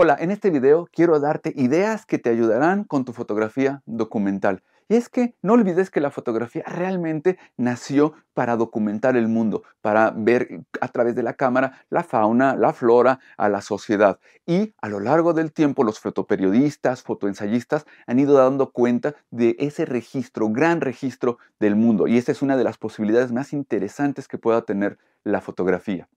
Hola, en este video quiero darte ideas que te ayudarán con tu fotografía documental. Y es que no olvides que la fotografía realmente nació para documentar el mundo, para ver a través de la cámara la fauna, la flora, a la sociedad. Y a lo largo del tiempo los fotoperiodistas, fotoensayistas han ido dando cuenta de ese registro, gran registro del mundo. Y esa es una de las posibilidades más interesantes que pueda tener la fotografía.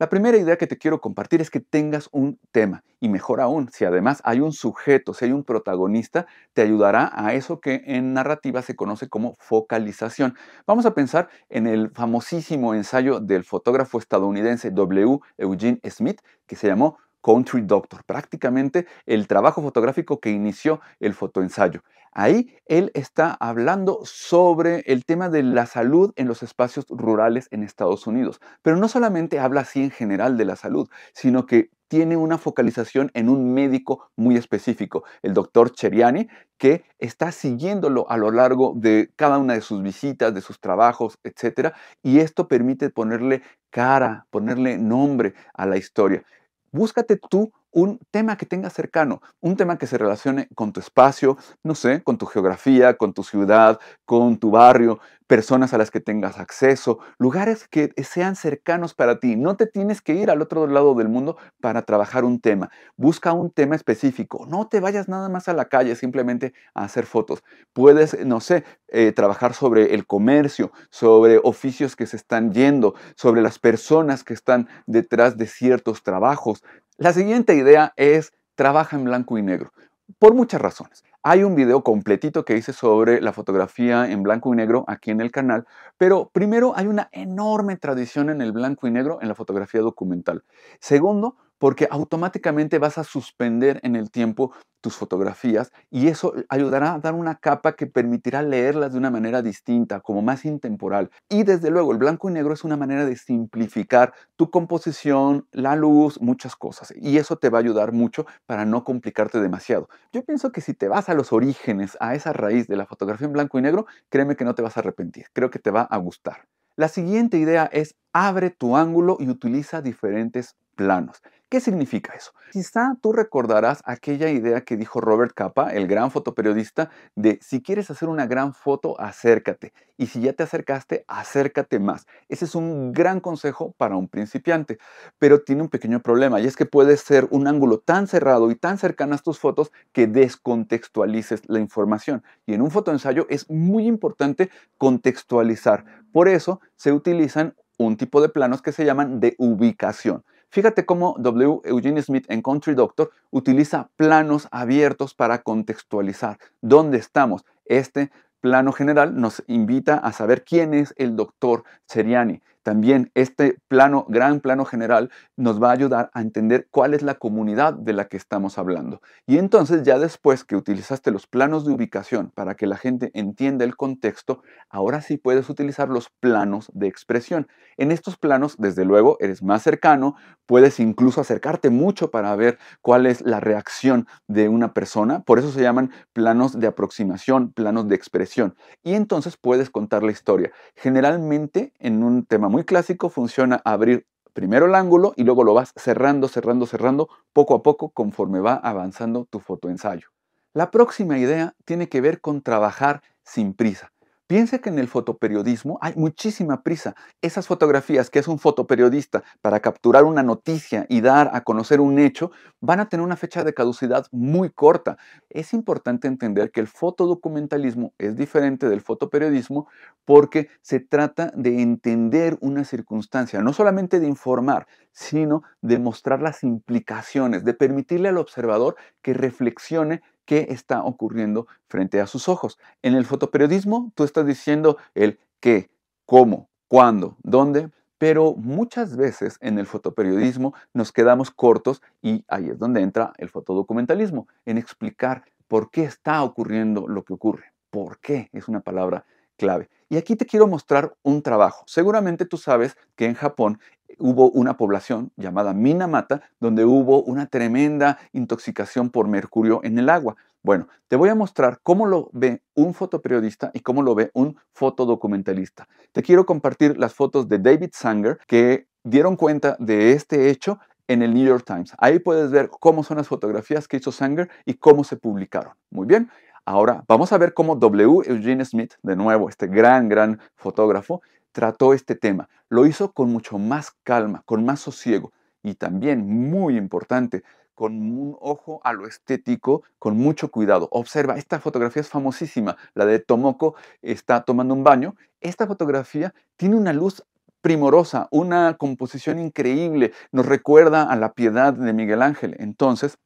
La primera idea que te quiero compartir es que tengas un tema y mejor aún, si además hay un sujeto, si hay un protagonista, te ayudará a eso que en narrativa se conoce como focalización. Vamos a pensar en el famosísimo ensayo del fotógrafo estadounidense W. Eugene Smith que se llamó Country Doctor, prácticamente el trabajo fotográfico que inició el fotoensayo. Ahí él está hablando sobre el tema de la salud en los espacios rurales en Estados Unidos, pero no solamente habla así en general de la salud, sino que tiene una focalización en un médico muy específico, el doctor Cheriani, que está siguiéndolo a lo largo de cada una de sus visitas, de sus trabajos, etc. Y esto permite ponerle cara, ponerle nombre a la historia búscate tú un tema que tengas cercano, un tema que se relacione con tu espacio, no sé, con tu geografía, con tu ciudad, con tu barrio, personas a las que tengas acceso, lugares que sean cercanos para ti. No te tienes que ir al otro lado del mundo para trabajar un tema. Busca un tema específico. No te vayas nada más a la calle simplemente a hacer fotos. Puedes, no sé, eh, trabajar sobre el comercio, sobre oficios que se están yendo, sobre las personas que están detrás de ciertos trabajos. La siguiente idea es trabaja en blanco y negro, por muchas razones. Hay un video completito que hice sobre la fotografía en blanco y negro aquí en el canal, pero primero hay una enorme tradición en el blanco y negro en la fotografía documental. Segundo, porque automáticamente vas a suspender en el tiempo tus fotografías y eso ayudará a dar una capa que permitirá leerlas de una manera distinta, como más intemporal. Y desde luego, el blanco y negro es una manera de simplificar tu composición, la luz, muchas cosas. Y eso te va a ayudar mucho para no complicarte demasiado. Yo pienso que si te vas a los orígenes, a esa raíz de la fotografía en blanco y negro, créeme que no te vas a arrepentir. Creo que te va a gustar. La siguiente idea es abre tu ángulo y utiliza diferentes planos. ¿Qué significa eso? Quizá tú recordarás aquella idea que dijo Robert Capa, el gran fotoperiodista, de si quieres hacer una gran foto, acércate. Y si ya te acercaste, acércate más. Ese es un gran consejo para un principiante, pero tiene un pequeño problema y es que puede ser un ángulo tan cerrado y tan cercano a tus fotos que descontextualices la información. Y en un fotoensayo es muy importante contextualizar. Por eso se utilizan un tipo de planos que se llaman de ubicación. Fíjate cómo W. Eugene Smith en Country Doctor utiliza planos abiertos para contextualizar dónde estamos. Este plano general nos invita a saber quién es el doctor Seriani. También este plano, gran plano general, nos va a ayudar a entender cuál es la comunidad de la que estamos hablando. Y entonces ya después que utilizaste los planos de ubicación para que la gente entienda el contexto, ahora sí puedes utilizar los planos de expresión. En estos planos, desde luego, eres más cercano, puedes incluso acercarte mucho para ver cuál es la reacción de una persona. Por eso se llaman planos de aproximación, planos de expresión. Y entonces puedes contar la historia. Generalmente en un tema muy muy clásico funciona abrir primero el ángulo y luego lo vas cerrando, cerrando, cerrando poco a poco conforme va avanzando tu fotoensayo. La próxima idea tiene que ver con trabajar sin prisa. Piense que en el fotoperiodismo hay muchísima prisa. Esas fotografías que es un fotoperiodista para capturar una noticia y dar a conocer un hecho van a tener una fecha de caducidad muy corta. Es importante entender que el fotodocumentalismo es diferente del fotoperiodismo porque se trata de entender una circunstancia, no solamente de informar, sino de mostrar las implicaciones, de permitirle al observador que reflexione qué está ocurriendo frente a sus ojos. En el fotoperiodismo tú estás diciendo el qué, cómo, cuándo, dónde, pero muchas veces en el fotoperiodismo nos quedamos cortos y ahí es donde entra el fotodocumentalismo, en explicar por qué está ocurriendo lo que ocurre. ¿Por qué? Es una palabra clave. Y aquí te quiero mostrar un trabajo. Seguramente tú sabes que en Japón hubo una población llamada Minamata, donde hubo una tremenda intoxicación por mercurio en el agua. Bueno, te voy a mostrar cómo lo ve un fotoperiodista y cómo lo ve un fotodocumentalista. Te quiero compartir las fotos de David Sanger que dieron cuenta de este hecho en el New York Times. Ahí puedes ver cómo son las fotografías que hizo Sanger y cómo se publicaron. Muy bien, Ahora vamos a ver cómo W. Eugene Smith, de nuevo este gran, gran fotógrafo, trató este tema. Lo hizo con mucho más calma, con más sosiego y también, muy importante, con un ojo a lo estético, con mucho cuidado. Observa, esta fotografía es famosísima, la de Tomoko está tomando un baño. Esta fotografía tiene una luz primorosa, una composición increíble, nos recuerda a la piedad de Miguel Ángel. Entonces,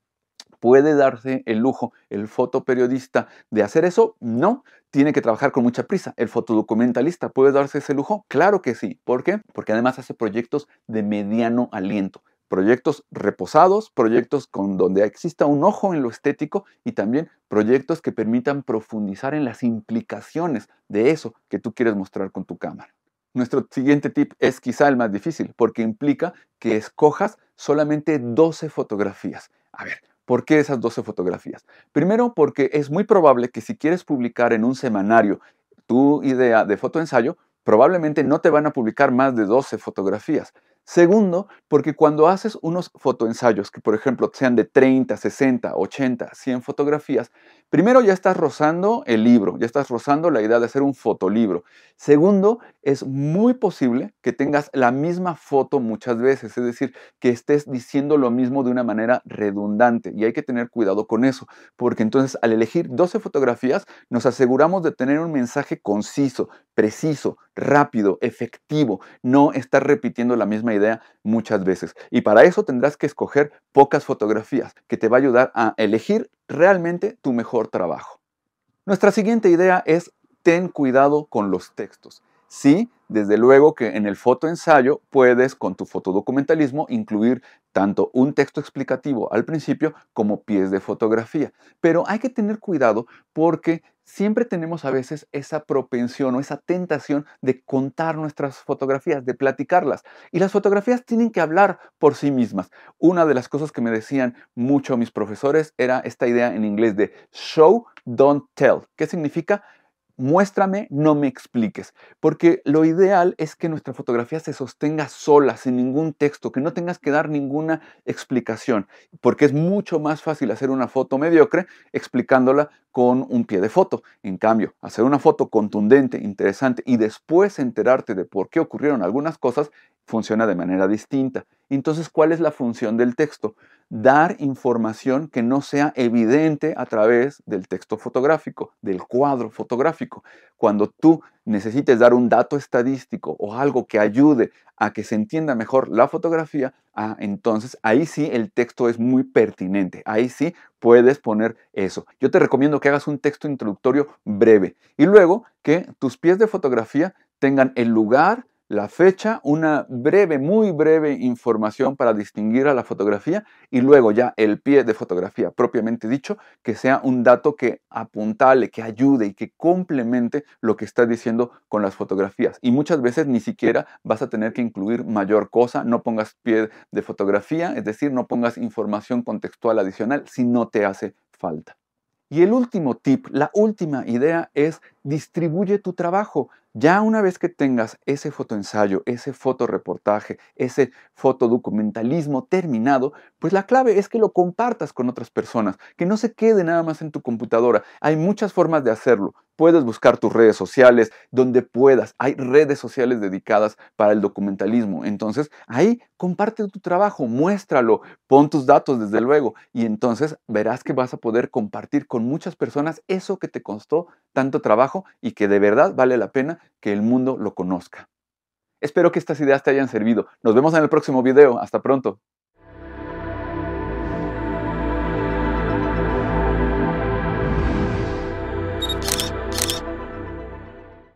puede darse el lujo el fotoperiodista de hacer eso? No, tiene que trabajar con mucha prisa. ¿El fotodocumentalista puede darse ese lujo? Claro que sí. ¿Por qué? Porque además hace proyectos de mediano aliento proyectos reposados, proyectos con donde exista un ojo en lo estético y también proyectos que permitan profundizar en las implicaciones de eso que tú quieres mostrar con tu cámara. Nuestro siguiente tip es quizá el más difícil porque implica que escojas solamente 12 fotografías. A ver, ¿Por qué esas 12 fotografías? Primero, porque es muy probable que si quieres publicar en un semanario tu idea de fotoensayo, probablemente no te van a publicar más de 12 fotografías. Segundo, porque cuando haces unos fotoensayos, que por ejemplo sean de 30, 60, 80, 100 fotografías, primero ya estás rozando el libro, ya estás rozando la idea de hacer un fotolibro. Segundo, es muy posible que tengas la misma foto muchas veces, es decir, que estés diciendo lo mismo de una manera redundante y hay que tener cuidado con eso, porque entonces al elegir 12 fotografías nos aseguramos de tener un mensaje conciso, preciso, rápido, efectivo, no estar repitiendo la misma idea muchas veces. Y para eso tendrás que escoger pocas fotografías que te va a ayudar a elegir realmente tu mejor trabajo. Nuestra siguiente idea es ten cuidado con los textos. Sí, desde luego que en el fotoensayo puedes con tu fotodocumentalismo incluir tanto un texto explicativo al principio como pies de fotografía. Pero hay que tener cuidado porque siempre tenemos a veces esa propensión o esa tentación de contar nuestras fotografías, de platicarlas. Y las fotografías tienen que hablar por sí mismas. Una de las cosas que me decían mucho mis profesores era esta idea en inglés de show, don't tell. ¿Qué significa? muéstrame, no me expliques. Porque lo ideal es que nuestra fotografía se sostenga sola, sin ningún texto, que no tengas que dar ninguna explicación. Porque es mucho más fácil hacer una foto mediocre explicándola con un pie de foto. En cambio, hacer una foto contundente, interesante y después enterarte de por qué ocurrieron algunas cosas funciona de manera distinta. Entonces, ¿cuál es la función del texto? Dar información que no sea evidente a través del texto fotográfico, del cuadro fotográfico. Cuando tú necesites dar un dato estadístico o algo que ayude a que se entienda mejor la fotografía, ah, entonces ahí sí el texto es muy pertinente, ahí sí puedes poner eso. Yo te recomiendo que hagas un texto introductorio breve y luego que tus pies de fotografía tengan el lugar, la fecha, una breve, muy breve información para distinguir a la fotografía y luego ya el pie de fotografía propiamente dicho, que sea un dato que apuntale, que ayude y que complemente lo que estás diciendo con las fotografías. Y muchas veces ni siquiera vas a tener que incluir mayor cosa, no pongas pie de fotografía, es decir, no pongas información contextual adicional si no te hace falta. Y el último tip, la última idea es distribuye tu trabajo. Ya una vez que tengas ese fotoensayo, ese fotoreportaje, ese fotodocumentalismo terminado, pues la clave es que lo compartas con otras personas, que no se quede nada más en tu computadora. Hay muchas formas de hacerlo puedes buscar tus redes sociales, donde puedas. Hay redes sociales dedicadas para el documentalismo. Entonces, ahí comparte tu trabajo, muéstralo, pon tus datos desde luego y entonces verás que vas a poder compartir con muchas personas eso que te costó tanto trabajo y que de verdad vale la pena que el mundo lo conozca. Espero que estas ideas te hayan servido. Nos vemos en el próximo video. Hasta pronto.